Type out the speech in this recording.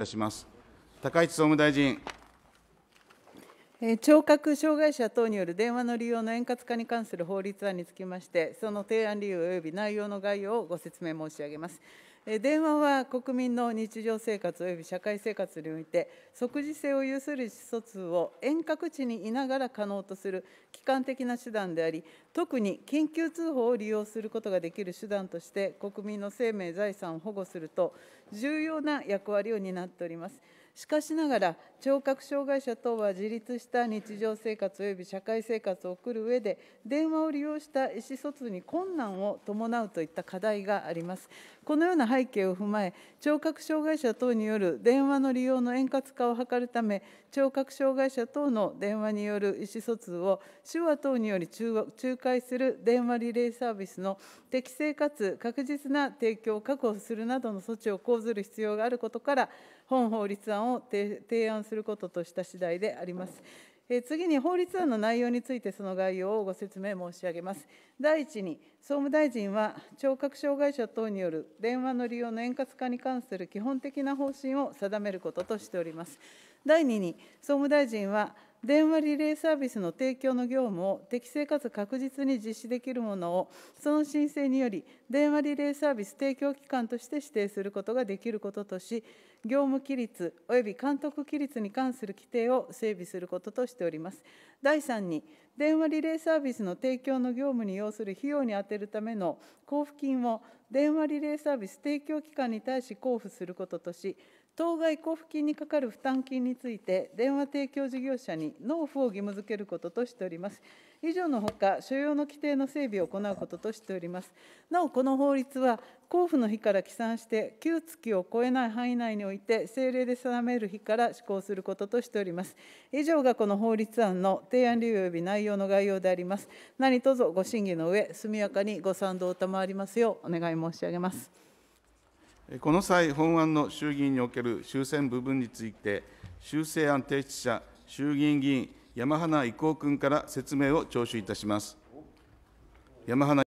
たします。高市総務大臣。聴覚障害者等による電話の利用の円滑化に関する法律案につきまして、その提案理由及び内容の概要をご説明申し上げます。電話は国民の日常生活及び社会生活において、即時性を有する意思疎通を遠隔地にいながら可能とする機関的な手段であり、特に緊急通報を利用することができる手段として、国民の生命、財産を保護すると、重要な役割を担っております。しかしながら、聴覚障害者等は自立した日常生活及び社会生活を送る上で、電話を利用した意思疎通に困難を伴うといった課題があります。このような背景を踏まえ、聴覚障害者等による電話の利用の円滑化を図るため、聴覚障害者等の電話による意思疎通を手話等により仲介する電話リレーサービスの適正かつ確実な提供を確保するなどの措置を講ずる必要があることから、本法律案をを提案することとした次第であります。次に法律案の内容についてその概要をご説明申し上げます。第一に、総務大臣は聴覚障害者等による電話の利用の円滑化に関する基本的な方針を定めることとしております。第二に、総務大臣は電話リレーサービスの提供の業務を適正かつ確実に実施できるものを、その申請により、電話リレーサービス提供機関として指定することができることとし、業務規律及び監督規律に関する規定を整備することとしております。第3に、電話リレーサービスの提供の業務に要する費用に充てるための交付金を電話リレーサービス提供機関に対し交付することとし、当該交付金にかかる負担金について、電話提供事業者に納付を義務付けることとしております。以上のほか、所要の規定の整備を行うこととしております。なお、この法律は、交付の日から起算して旧月を超えない範囲内において政令で定める日から施行することとしております以上がこの法律案の提案理由及び内容の概要であります何卒ご審議の上速やかにご賛同を賜りますようお願い申し上げますこの際本案の衆議院における修正部分について修正案提出者衆議院議員山花郁夫君から説明を聴取いたします山花